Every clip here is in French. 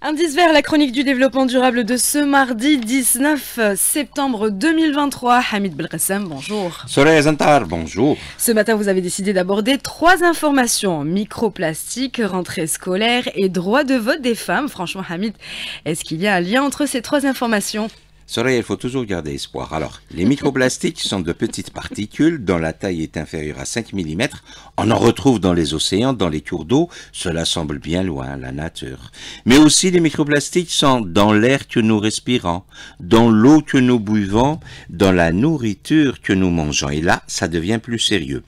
Indice vert, la chronique du développement durable de ce mardi 19 septembre 2023. Hamid Belkassem, bonjour. Soleil Zantar, bonjour. Ce matin, vous avez décidé d'aborder trois informations. Microplastique, rentrée scolaire et droit de vote des femmes. Franchement, Hamid, est-ce qu'il y a un lien entre ces trois informations cela, il faut toujours garder espoir. Alors, les microplastiques sont de petites particules dont la taille est inférieure à 5 mm. On en retrouve dans les océans, dans les cours d'eau. Cela semble bien loin, la nature. Mais aussi, les microplastiques sont dans l'air que nous respirons, dans l'eau que nous buvons, dans la nourriture que nous mangeons. Et là, ça devient plus sérieux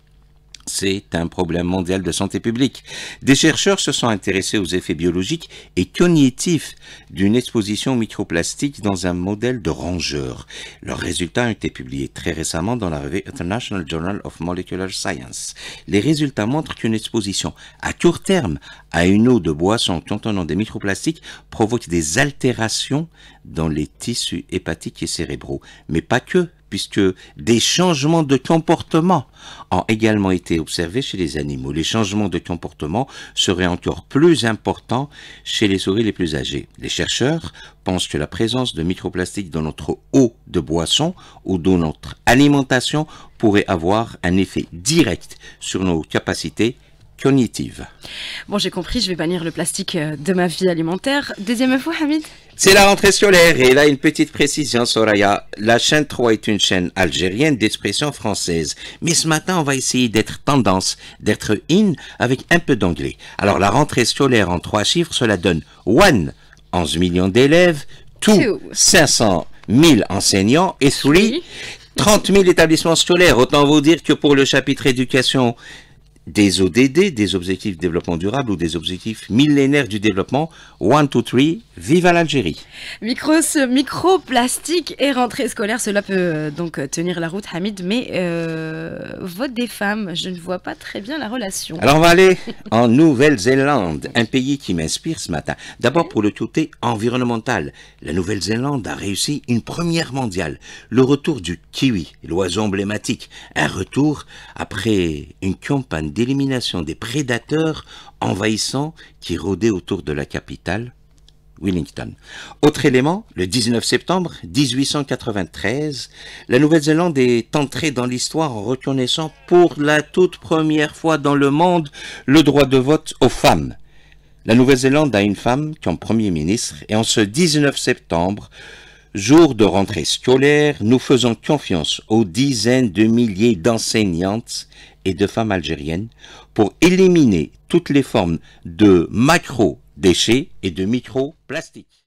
c'est un problème mondial de santé publique. Des chercheurs se sont intéressés aux effets biologiques et cognitifs d'une exposition aux microplastiques dans un modèle de rongeur. Leurs résultats ont été publiés très récemment dans la revue International Journal of Molecular Science. Les résultats montrent qu'une exposition à court terme à une eau de boisson contenant des microplastiques provoque des altérations dans les tissus hépatiques et cérébraux, mais pas que puisque des changements de comportement ont également été observés chez les animaux. Les changements de comportement seraient encore plus importants chez les souris les plus âgées. Les chercheurs pensent que la présence de microplastiques dans notre eau de boisson ou dans notre alimentation pourrait avoir un effet direct sur nos capacités cognitive. Bon, j'ai compris, je vais bannir le plastique euh, de ma vie alimentaire. Deuxième fois, Hamid C'est la rentrée scolaire et là, une petite précision, Soraya. La chaîne 3 est une chaîne algérienne d'expression française. Mais ce matin, on va essayer d'être tendance, d'être in avec un peu d'anglais. Alors, la rentrée scolaire en trois chiffres, cela donne 1, 11 millions d'élèves, 2, 500 000 enseignants et 3, 30 000 établissements scolaires. Autant vous dire que pour le chapitre éducation, des ODD, des objectifs de développement durable ou des objectifs millénaires du développement. One, two, three, vive l'Algérie. Micro, microplastique et rentrée scolaire, cela peut euh, donc tenir la route, Hamid, mais euh, vote des femmes, je ne vois pas très bien la relation. Alors on va aller en Nouvelle-Zélande, un pays qui m'inspire ce matin. D'abord pour le côté environnemental. La Nouvelle-Zélande a réussi une première mondiale, le retour du kiwi, l'oiseau emblématique. Un retour après une campagne d'élimination des prédateurs envahissants qui rôdaient autour de la capitale, Wellington. Autre élément, le 19 septembre 1893, la Nouvelle-Zélande est entrée dans l'histoire en reconnaissant pour la toute première fois dans le monde le droit de vote aux femmes. La Nouvelle-Zélande a une femme qui en Premier ministre et en ce 19 septembre, Jour de rentrée scolaire, nous faisons confiance aux dizaines de milliers d'enseignantes et de femmes algériennes pour éliminer toutes les formes de macro-déchets et de micro-plastiques.